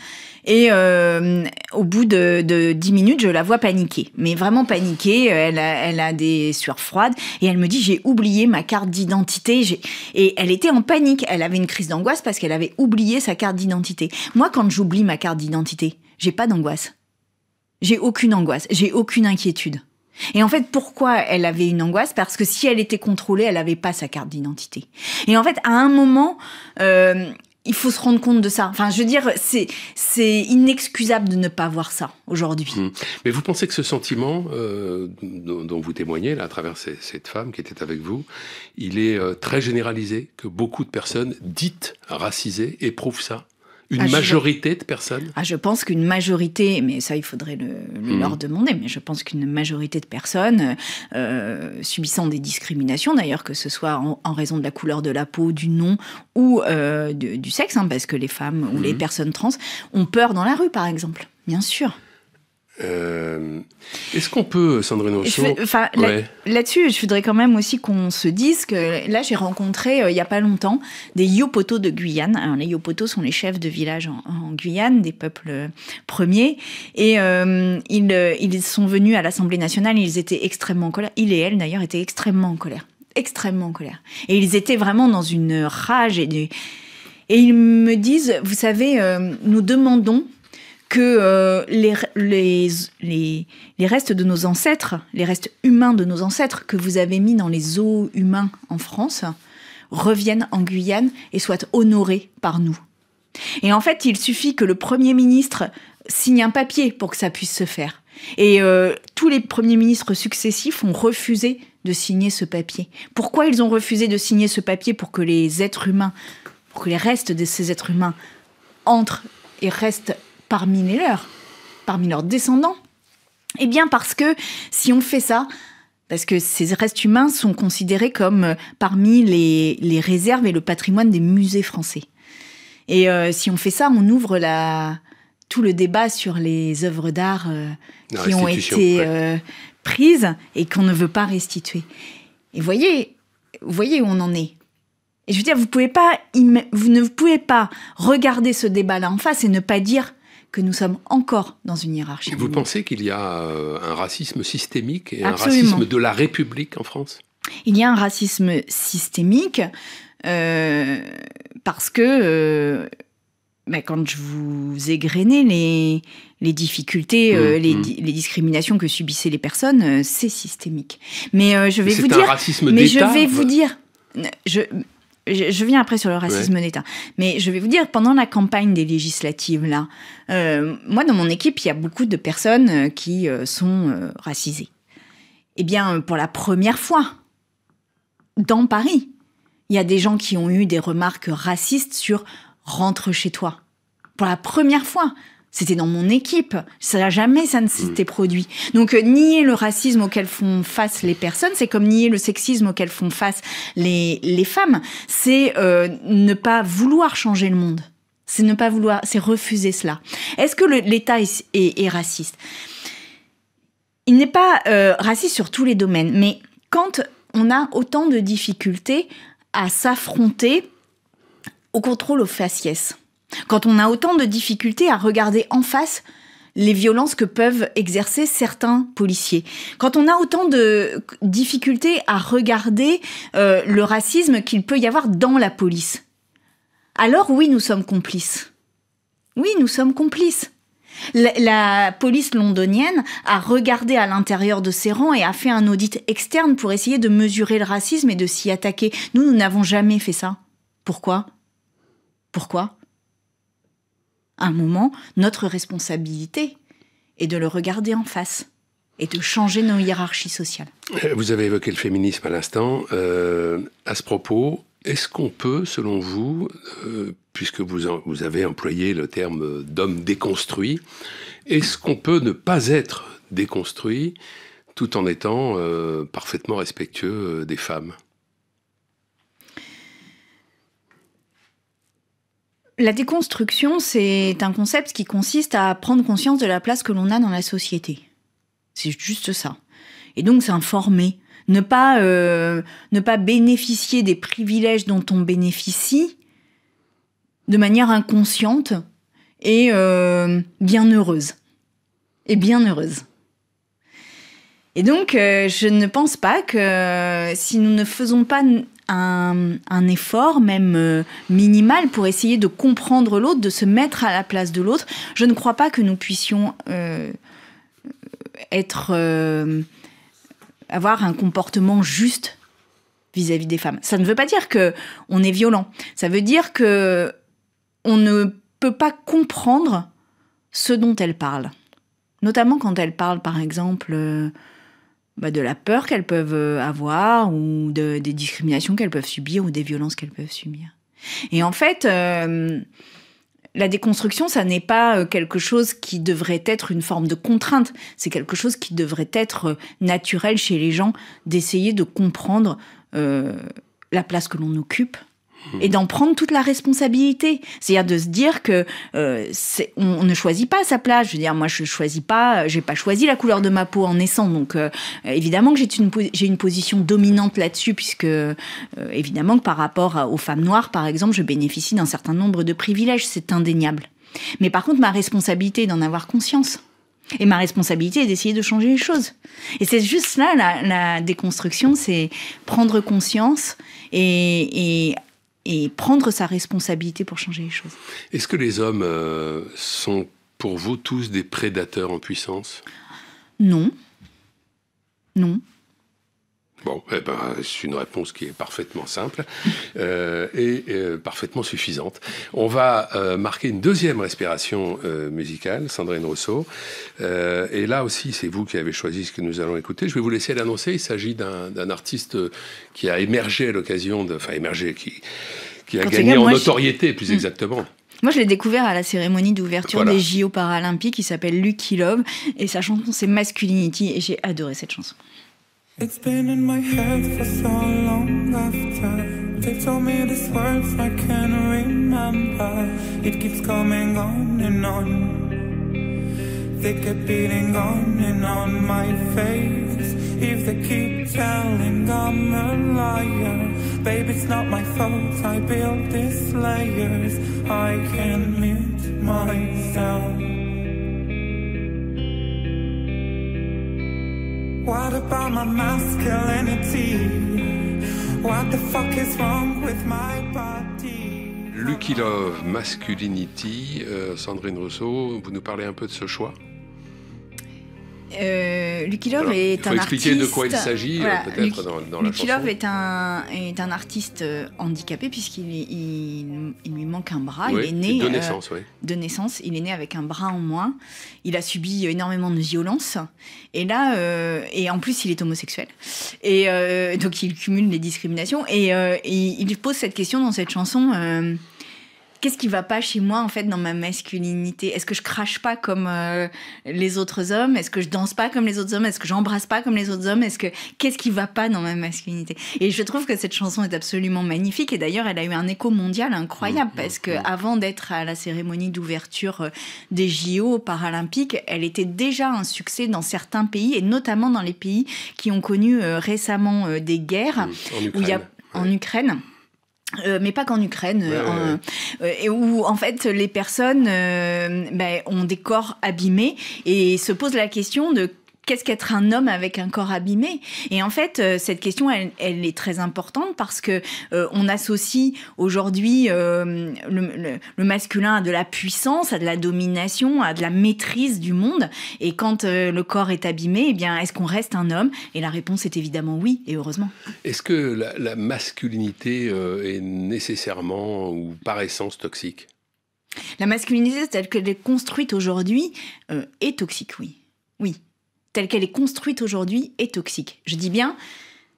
et euh, au bout de, de 10 minutes, je la vois paniquer. Mais vraiment paniquer, euh, elle a, elle a des sueurs froides. Et elle me dit, j'ai oublié ma carte d'identité. Et elle était en panique. Elle avait une crise d'angoisse parce qu'elle avait oublié sa carte d'identité. Moi, quand j'oublie ma carte d'identité, j'ai pas d'angoisse. J'ai aucune angoisse. J'ai aucune inquiétude. Et en fait, pourquoi elle avait une angoisse Parce que si elle était contrôlée, elle avait pas sa carte d'identité. Et en fait, à un moment, euh, il faut se rendre compte de ça. Enfin, je veux dire, c'est, c'est inexcusable de ne pas voir ça aujourd'hui. Mmh. Mais vous pensez que ce sentiment euh, dont, vous témoignez, là, à travers cette femme qui était avec vous, il est euh, très généralisé, que beaucoup de personnes dites racisées éprouvent ça ah, Une majorité de personnes ah, Je pense qu'une majorité, mais ça il faudrait le, hmm. leur demander, mais je pense qu'une majorité de personnes euh, subissant des discriminations, d'ailleurs que ce soit en, raison de la couleur de la peau, du nom ou euh, du sexe, hein, parce que les femmes ou les hmm. personnes trans ont peur dans la rue par exemple, bien sûr. Euh, est-ce qu'on peut, Sandrine Rousseau Là-dessus, je voudrais quand même aussi qu'on se dise que là, j'ai rencontré, euh, il n'y a pas longtemps, des Yopoto de Guyane. les Yopoto sont les chefs de village en, Guyane, des peuples euh, premiers. Et ils, sont venus à l'Assemblée nationale, ils étaient extrêmement en colère. Il et elle, d'ailleurs, étaient extrêmement en colère. Extrêmement en colère. Et ils étaient vraiment dans une rage et Et ils me disent, vous savez, nous demandons que euh, les, les, les, restes de nos ancêtres, les restes humains de nos ancêtres que vous avez mis dans les eaux humains en France, reviennent en Guyane et soient honorés par nous. Et en fait, il suffit que le Premier ministre signe un papier pour que ça puisse se faire. Et euh, tous les premiers ministres successifs ont refusé de signer ce papier. Pourquoi ils ont refusé de signer ce papier pour que les êtres humains, pour que les restes de ces êtres humains entrent et restent parmi les leurs, parmi leurs descendants Eh bien parce que si on fait ça, parce que ces restes humains sont considérés comme euh, parmi les, réserves et le patrimoine des musées français. Et euh, si on fait ça, on ouvre la, tout le débat sur les œuvres d'art euh, qui ont été prises et qu'on ne veut pas restituer. Et voyez, voyez où on en est. Et je veux dire, vous, pouvez vous ne pouvez pas regarder ce débat-là en face et ne pas dire que nous sommes encore dans une hiérarchie. Vous pensez qu'il y a euh, un racisme systémique et un racisme de la République en France Il y a un racisme systémique euh, parce que euh, bah, quand je vous égrenais les, les difficultés, mmh, mmh. les, discriminations que subissaient les personnes, c'est systémique. Mais je vais vous un dire, racisme mais je vais vous dire, je, je, viens après sur le racisme d'État, mais je vais vous dire, pendant la campagne des législatives, là, euh, moi, dans mon équipe, il y a beaucoup de personnes euh, qui euh, sont racisées. Eh bien, pour la première fois, dans Paris, il y a des gens qui ont eu des remarques racistes sur rentre chez toi. Pour la première fois, c'était dans mon équipe. Ça jamais ça ne hmm. s'était produit. Donc euh, nier le racisme auquel font face les personnes, c'est comme nier le sexisme auquel font face les, femmes. C'est euh, ne pas vouloir changer le monde. C'est ne pas vouloir, c'est refuser cela. Est-ce que l'État est, raciste Il n'est pas euh, raciste sur tous les domaines, mais quand on a autant de difficultés à s'affronter au contrôle aux faciès, quand on a autant de difficultés à regarder en face les violences que peuvent exercer certains policiers. Quand on a autant de difficultés à regarder euh, le racisme qu'il peut y avoir dans la police, alors oui, nous sommes complices. Oui, nous sommes complices. la police londonienne a regardé à l'intérieur de ses rangs et a fait un audit externe pour essayer de mesurer le racisme et de s'y attaquer. Nous, nous n'avons jamais fait ça. Pourquoi Pourquoi à un moment, notre responsabilité est de le regarder en face et de changer nos hiérarchies sociales. Euh, vous avez évoqué le féminisme à l'instant. Euh, à ce propos, est-ce qu'on peut, selon vous, euh, puisque vous, vous, avez employé le terme d'homme déconstruit, est-ce qu'on peut ne pas être déconstruit tout en étant parfaitement respectueux des femmes La déconstruction, c'est un concept qui consiste à prendre conscience de la place que l'on a dans la société. C'est juste ça. Et donc s'informer, ne pas euh, ne pas bénéficier des privilèges dont on bénéficie de manière inconsciente et euh, bien heureuse. Et bien heureuse. Et donc, euh, je ne pense pas que si nous ne faisons pas un, effort, même euh, minimal, pour essayer de comprendre l'autre, de se mettre à la place de l'autre. Je ne crois pas que nous puissions euh, être, euh, avoir un comportement juste vis-à-vis -vis des femmes. Ça ne veut pas dire que on est violent. Ça veut dire que on ne peut pas comprendre ce dont elles parlent. Notamment quand elles parlent, par exemple, bah, de la peur qu'elles peuvent euh, avoir ou de, des discriminations qu'elles peuvent subir ou des violences qu'elles peuvent subir. Et en fait, euh, la déconstruction, ça n'est pas euh, quelque chose qui devrait être une forme de contrainte, c'est quelque chose qui devrait être naturel chez les gens d'essayer de comprendre la place que l'on occupe et d'en prendre toute la responsabilité. C'est-à-dire de se dire que euh, on, ne choisit pas sa place. Je veux dire, moi, je ne choisis pas, euh, j'ai pas choisi la couleur de ma peau en naissant. Donc, euh, évidemment que j'ai une, une position dominante là-dessus, puisque euh, évidemment que par rapport aux femmes noires, par exemple, je bénéficie d'un certain nombre de privilèges. C'est indéniable. Mais par contre, ma responsabilité est d'en avoir conscience. Et ma responsabilité est d'essayer de changer les choses. Et c'est juste là la, déconstruction, c'est prendre conscience et, et et prendre sa responsabilité pour changer les choses. Est-ce que les hommes euh, sont pour vous tous des prédateurs en puissance Non. Non. Bon, eh ben, c'est une réponse qui est parfaitement simple euh, et euh, parfaitement suffisante. On va euh, marquer une deuxième respiration musicale, Sandrine Rousseau. et là aussi, c'est vous qui avez choisi ce que nous allons écouter. Je vais vous laisser l'annoncer. Il s'agit d'un artiste qui a émergé à l'occasion de... Enfin, émergé, qui, qui a gagné en notoriété, plus hmm. exactement. Moi, je l'ai découvert à la cérémonie d'ouverture des JO paralympiques Il s'appelle Lucky Love et sa chanson c'est Masculinity et j'ai adoré cette chanson. It's been in my head for so long after They told me these words I can not remember It keeps coming on and on They keep beating on and on my face If they keep telling I'm a liar Babe, it's not my fault I built these layers I can mute myself What about my masculinity? What the fuck is wrong with my body? Lucky Love, Masculinity, euh, Sandrine Rousseau, vous nous parlez un peu de ce choix euh, Lucky Love est un artiste. Il faut expliquer de quoi il s'agit euh, peut-être dans, dans, la Lucky Love est un, est un artiste euh, handicapé puisqu'il il, lui manque un bras. il est né de euh, naissance, oui. de naissance. Il est né avec un bras en moins. Il a subi énormément de violences et là euh, et en plus il est homosexuel et donc il cumule les discriminations et, et il pose cette question dans cette chanson qu'est-ce qui va pas chez moi en fait dans ma masculinité Est-ce que je crache pas comme euh, les autres hommes Est-ce que je danse pas comme les autres hommes Est-ce que j'embrasse pas comme les autres hommes Est-ce que qu'est-ce qui va pas dans ma masculinité Et je trouve que cette chanson est absolument magnifique et d'ailleurs elle a eu un écho mondial incroyable mm, mm, parce que mm. avant d'être à la cérémonie d'ouverture euh, des JO paralympiques, elle était déjà un succès dans certains pays et notamment dans les pays qui ont connu euh, récemment des guerres y a en Ukraine euh, mais pas qu'en Ukraine, euh, où en fait les personnes euh, ben, ont des corps abîmés et se posent la question de qu'est-ce qu'être un homme avec un corps abîmé Et en fait, euh, cette question, elle, est très importante parce que euh, on associe aujourd'hui euh, le, masculin à de la puissance, à de la domination, à de la maîtrise du monde. Et quand le corps est abîmé, eh bien, est-ce qu'on reste un homme Et la réponse est évidemment oui, et heureusement. Est-ce que la, la masculinité est nécessairement ou par essence toxique La masculinité telle qu'elle est construite aujourd'hui est toxique, oui. Oui, telle qu'elle est construite aujourd'hui, est toxique. Je dis bien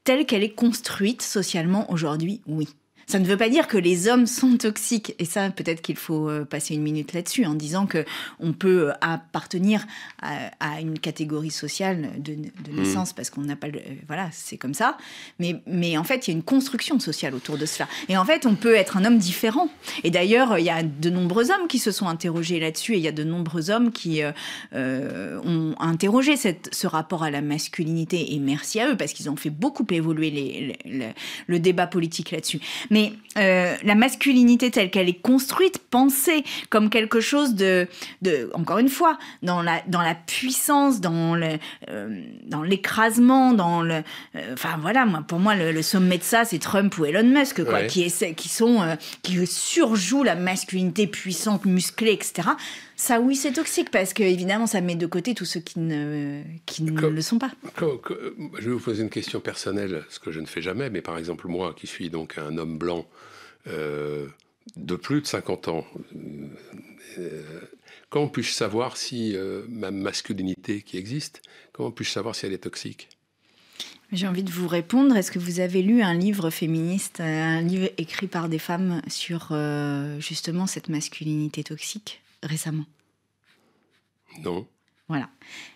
telle qu'elle est construite socialement aujourd'hui, oui. Ça ne veut pas dire que les hommes sont toxiques. Et ça, peut-être qu'il faut euh, passer une minute là-dessus en disant que on peut euh, appartenir à, une catégorie sociale de, hmm. naissance parce qu'on n'a pas le, euh, voilà, c'est comme ça. Mais, mais en fait, il y a une construction sociale autour de cela. Et en fait, on peut être un homme différent. Et d'ailleurs, il y a de nombreux hommes qui se sont interrogés là-dessus et il y a de nombreux hommes qui ont interrogé cette, ce rapport à la masculinité. Et merci à eux parce qu'ils ont fait beaucoup évoluer les, le débat politique là-dessus. Mais mais euh, la masculinité telle qu'elle est construite, pensée comme quelque chose de, de encore une fois, dans la, dans la puissance, dans le, euh, dans l'écrasement, dans le, euh, enfin voilà, pour moi, le, sommet de ça, c'est Trump ou Elon Musk, quoi, qui, qui sont, qui surjouent la masculinité puissante, musclée, etc. Ça, oui, c'est toxique parce que, évidemment, ça met de côté tous ceux qui ne, qui ne le sont pas. je vais vous poser une question personnelle, ce que je ne fais jamais, mais par exemple, moi qui suis donc un homme blanc euh, de plus de 50 ans, euh, comment puis-je savoir si euh, ma masculinité qui existe, comment puis-je savoir si elle est toxique j'ai envie de vous répondre. Est-ce que vous avez lu un livre féministe, euh, un livre écrit par des femmes sur justement cette masculinité toxique récemment Non. Voilà.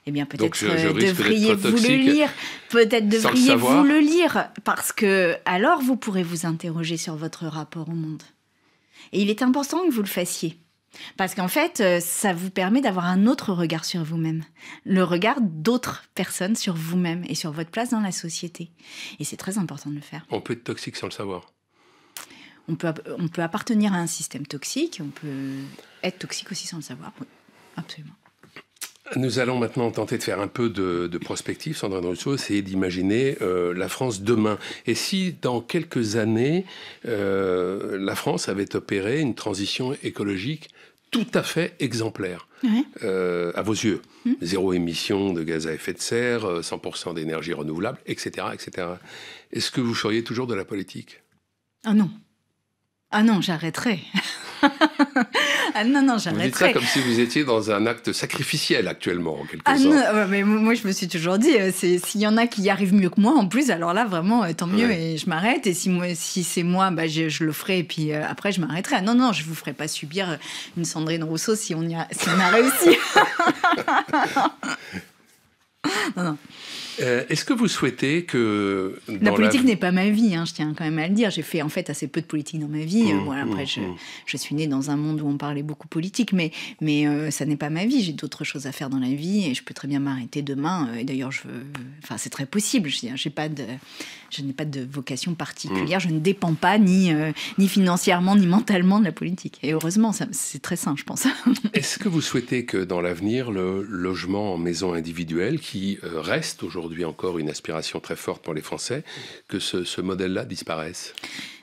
Eh bien, peut-être euh, devriez-vous le lire. Peut-être devriez-vous le, lire, parce que alors vous pourrez vous interroger sur votre rapport au monde. Et il est important que vous le fassiez. Parce qu'en fait, euh, ça vous permet d'avoir un autre regard sur vous-même, le regard d'autres personnes sur vous-même et sur votre place dans la société. Et c'est très important de le faire. On peut être toxique sans le savoir. On peut, on peut appartenir à un système toxique, on peut être toxique aussi sans le savoir. absolument. Nous allons maintenant tenter de faire un peu de, de prospective, Sandrine Rousseau, essayer d'imaginer euh, la France demain. Et si dans quelques années, euh, la France avait opéré une transition écologique tout à fait exemplaire euh, à vos yeux. Zéro émission de gaz à effet de serre, 100% d'énergie renouvelable, etc. etc. Est-ce que vous feriez toujours de la politique Ah non. Ah non, j'arrêterai. Ah, non, non, Vous dites ça comme si vous étiez dans un acte sacrificiel actuellement, en quelque ah, sorte. mais moi, je me suis toujours dit, euh, s'il y en a qui y arrivent mieux que moi, en plus, alors là, vraiment, euh, tant mieux, et je m'arrête. Et si, si c'est moi, bah, je, le ferai, et puis euh, après, je m'arrêterai. non, non, je vous ferai pas subir une Sandrine Rousseau si on, y a, si on a réussi. non, non. Euh, est-ce que vous souhaitez que... la politique n'est pas ma vie, hein, je tiens quand même à le dire. J'ai fait en fait assez peu de politique dans ma vie. Mmh, euh, après, mmh, mmh. je, suis née dans un monde où on parlait beaucoup politique, mais, euh, ça n'est pas ma vie. J'ai d'autres choses à faire dans la vie et je peux très bien m'arrêter demain. Et d'ailleurs, je... Enfin, c'est très possible. Je n'ai pas de je n'ai pas de vocation particulière, mm. je ne dépends pas ni, euh, ni financièrement ni mentalement de la politique. Et heureusement, c'est très sain, je pense. Est-ce que vous souhaitez que dans l'avenir, le logement en maison individuelle, qui euh, reste aujourd'hui encore une aspiration très forte pour les Français, que ce, ce modèle-là disparaisse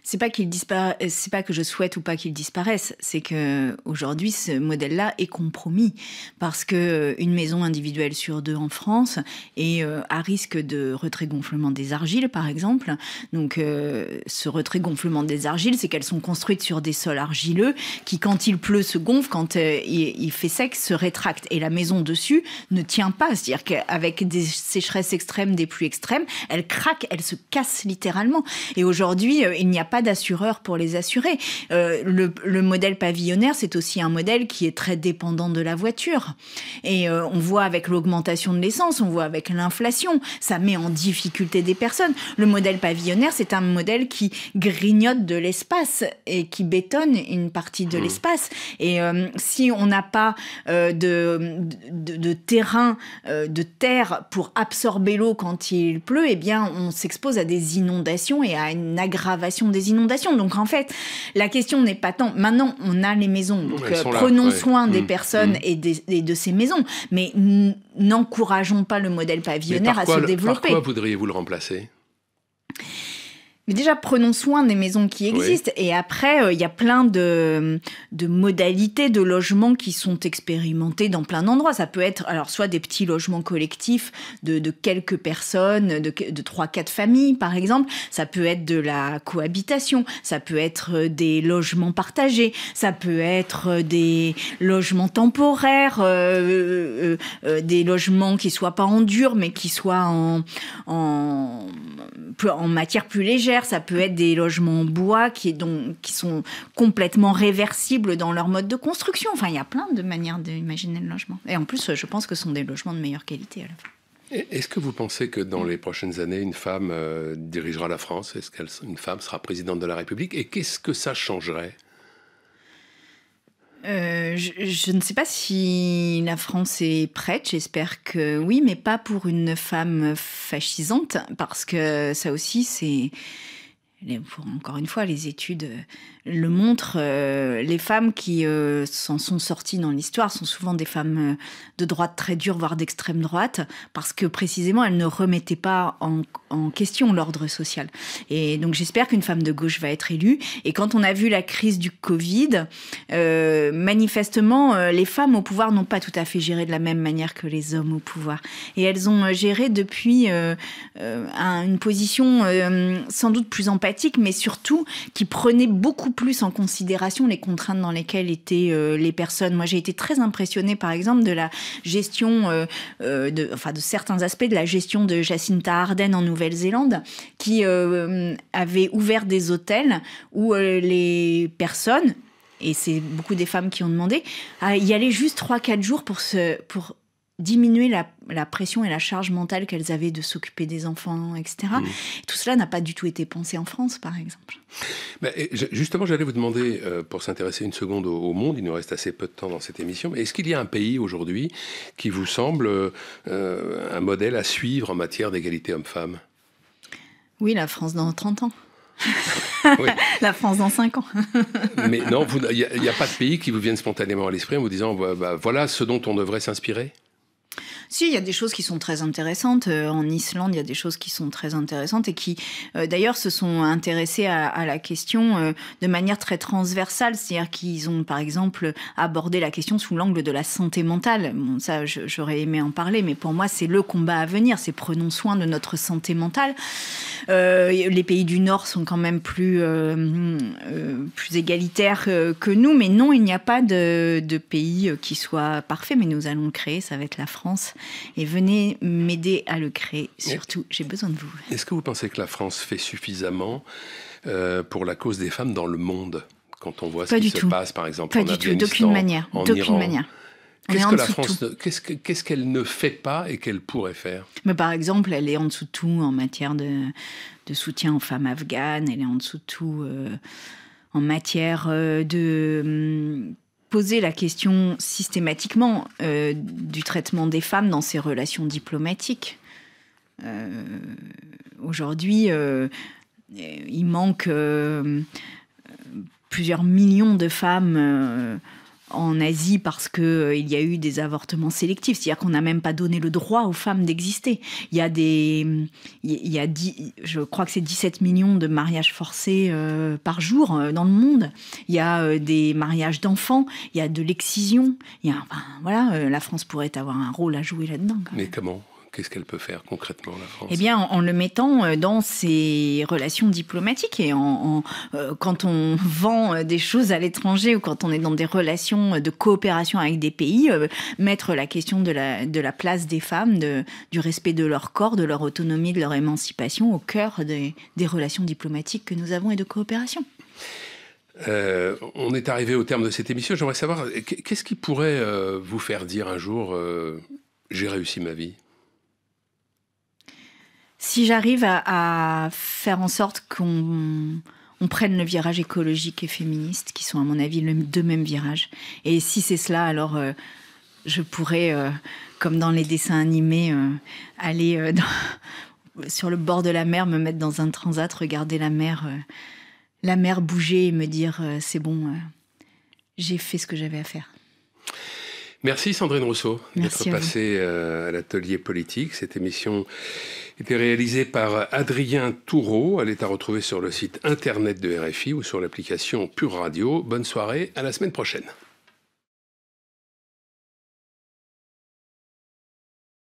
c'est pas qu'il euh, c'est pas que je souhaite ou pas qu'il disparaisse, c'est que aujourd'hui ce modèle-là est compromis parce que euh, une maison individuelle sur deux en France est euh, à risque de retrait gonflement des argiles par exemple. Donc ce retrait gonflement des argiles, c'est qu'elles sont construites sur des sols argileux qui quand il pleut se gonflent, quand il, fait sec se rétractent et la maison dessus ne tient pas, c'est-à-dire qu'avec des sécheresses extrêmes, des pluies extrêmes, elle craque, elle se casse littéralement. Et aujourd'hui, il n'y a pas d'assureur pour les assurer. Euh, le, modèle pavillonnaire, c'est aussi un modèle qui est très dépendant de la voiture. Et euh, on voit avec l'augmentation de l'essence, on voit avec l'inflation, ça met en difficulté des personnes. Le modèle pavillonnaire, c'est un modèle qui grignote de l'espace et qui bétonne une partie de mmh. l'espace. Et euh, si on n'a pas de, de, de, terrain, de terre pour absorber l'eau quand il pleut, eh bien, on s'expose à des inondations et à une aggravation des inondations. Donc en fait, la question n'est pas tant. Maintenant, on a les maisons. Donc prenons soin des mmh. personnes mmh. et, de ces maisons. Mais n'encourageons pas le modèle pavillonnaire à se développer. Pourquoi voudriez-vous le remplacer mais déjà, prenons soin des maisons qui existent. Et après, euh, il y a plein de, de modalités de logements qui sont expérimentées dans plein d'endroits. Ça peut être, alors, soit des petits logements collectifs de, quelques personnes, de, de quatre familles, par exemple. Ça peut être de la cohabitation. Ça peut être euh, des logements partagés. Ça peut être euh, des logements temporaires, des logements qui soient pas en dur, mais qui soient en, en, en matière plus légère ça peut être des logements en bois qui, sont complètement réversibles dans leur mode de construction. Enfin, il y a plein de manières d'imaginer le logement. Et en plus, je pense que ce sont des logements de meilleure qualité à la Est-ce que vous pensez que dans les prochaines années, une femme euh, dirigera la France Est-ce qu'une femme sera présidente de la République Et qu'est-ce que ça changerait euh, je, ne sais pas si la France est prête, j'espère que oui, mais pas pour une femme fascisante, parce que ça aussi, c'est, encore une fois, les études le montre, euh, les femmes qui euh, s'en sont sorties dans l'histoire sont souvent des femmes euh, de droite très dure, voire d'extrême droite, parce que précisément elles ne remettaient pas en, question l'ordre social. Et donc j'espère qu'une femme de gauche va être élue. Et quand on a vu la crise du Covid, euh, manifestement, les femmes au pouvoir n'ont pas tout à fait géré de la même manière que les hommes au pouvoir. Et elles ont géré depuis une position sans doute plus empathique, mais surtout qui prenait beaucoup plus en considération les contraintes dans lesquelles étaient euh, les personnes. Moi, j'ai été très impressionnée, par exemple, de la gestion, euh, euh, de, enfin, de certains aspects de la gestion de Jacinta Arden en Nouvelle-Zélande, qui avait ouvert des hôtels où les personnes, et c'est beaucoup des femmes qui ont demandé, à ah, y aller juste 3-4 jours pour se, pour diminuer la, pression et la charge mentale qu'elles avaient de s'occuper des enfants, etc. Mmh. Tout cela n'a pas du tout été pensé en France, par exemple. Bah, justement, j'allais vous demander, euh, pour s'intéresser une seconde au, monde, il nous reste assez peu de temps dans cette émission, mais est-ce qu'il y a un pays aujourd'hui qui vous semble euh, un modèle à suivre en matière d'égalité homme-femme Oui, la France dans 30 ans. La France dans 5 ans. Mais non, il n'y a, pas de pays qui vous viennent spontanément à l'esprit en vous disant bah, bah, voilà ce dont on devrait s'inspirer si, il y a des choses qui sont très intéressantes. Euh, en Islande, il y a des choses qui sont très intéressantes et qui, euh, d'ailleurs, se sont intéressées à, la question euh, de manière très transversale. C'est-à-dire qu'ils ont, par exemple, abordé la question sous l'angle de la santé mentale. ça, j'aurais aimé en parler, mais pour moi, c'est le combat à venir. C'est prenons soin de notre santé mentale. les pays du Nord sont quand même plus, plus égalitaires que nous, mais non, il n'y a pas de, de pays qui soit parfait, mais nous allons le créer. Ça va être la France et venez m'aider à le créer. Surtout, j'ai besoin de vous. Est-ce que vous pensez que la France fait suffisamment euh, pour la cause des femmes dans le monde quand on voit ce qui se passe, par exemple, pas en du Afghanistan, tout, d'aucune manière, d'aucune manière. Qu'est-ce qu'elle ne fait pas et qu'elle pourrait faire Mais par exemple, elle est en dessous de tout en matière de, soutien aux femmes afghanes. Elle est en dessous de tout. Euh, en matière euh, de hum, poser la question systématiquement euh, du traitement des femmes dans ces relations diplomatiques. Euh, aujourd'hui, euh, il manque plusieurs millions de femmes en Asie parce qu'il euh, y a eu des avortements sélectifs, c'est-à-dire qu'on n'a même pas donné le droit aux femmes d'exister. Il y a des, il a je crois que c'est 17 millions de mariages forcés euh, par jour euh, dans le monde. Il y a des mariages d'enfants, il y a de l'excision. voilà, la France pourrait avoir un rôle à jouer là-dedans. Mais comment Qu'est-ce qu'elle peut faire concrètement, la France Eh bien, en, le mettant euh, dans ses relations diplomatiques et en, euh, quand on vend euh, des choses à l'étranger ou quand on est dans des relations de coopération avec des pays, mettre la question de la, de la place des femmes, de, du respect de leur corps, de leur autonomie, de leur émancipation au cœur des, relations diplomatiques que nous avons et de coopération. on est arrivé au terme de cette émission. J'aimerais savoir, qu'est-ce qui pourrait vous faire dire un jour j'ai réussi ma vie si j'arrive à, faire en sorte qu'on prenne le virage écologique et féministe, qui sont à mon avis le deux mêmes virages, et si c'est cela, alors euh, je pourrais, euh, comme dans les dessins animés, euh, aller sur le bord de la mer, me mettre dans un transat, regarder la mer, la mer bouger et me dire c'est bon, j'ai fait ce que j'avais à faire. Merci Sandrine Rousseau d'être passée euh, à l'atelier politique. Cette émission était réalisée par Adrien Toureau. Elle est à retrouver sur le site internet de RFI ou sur l'application Pure Radio. Bonne soirée, à la semaine prochaine.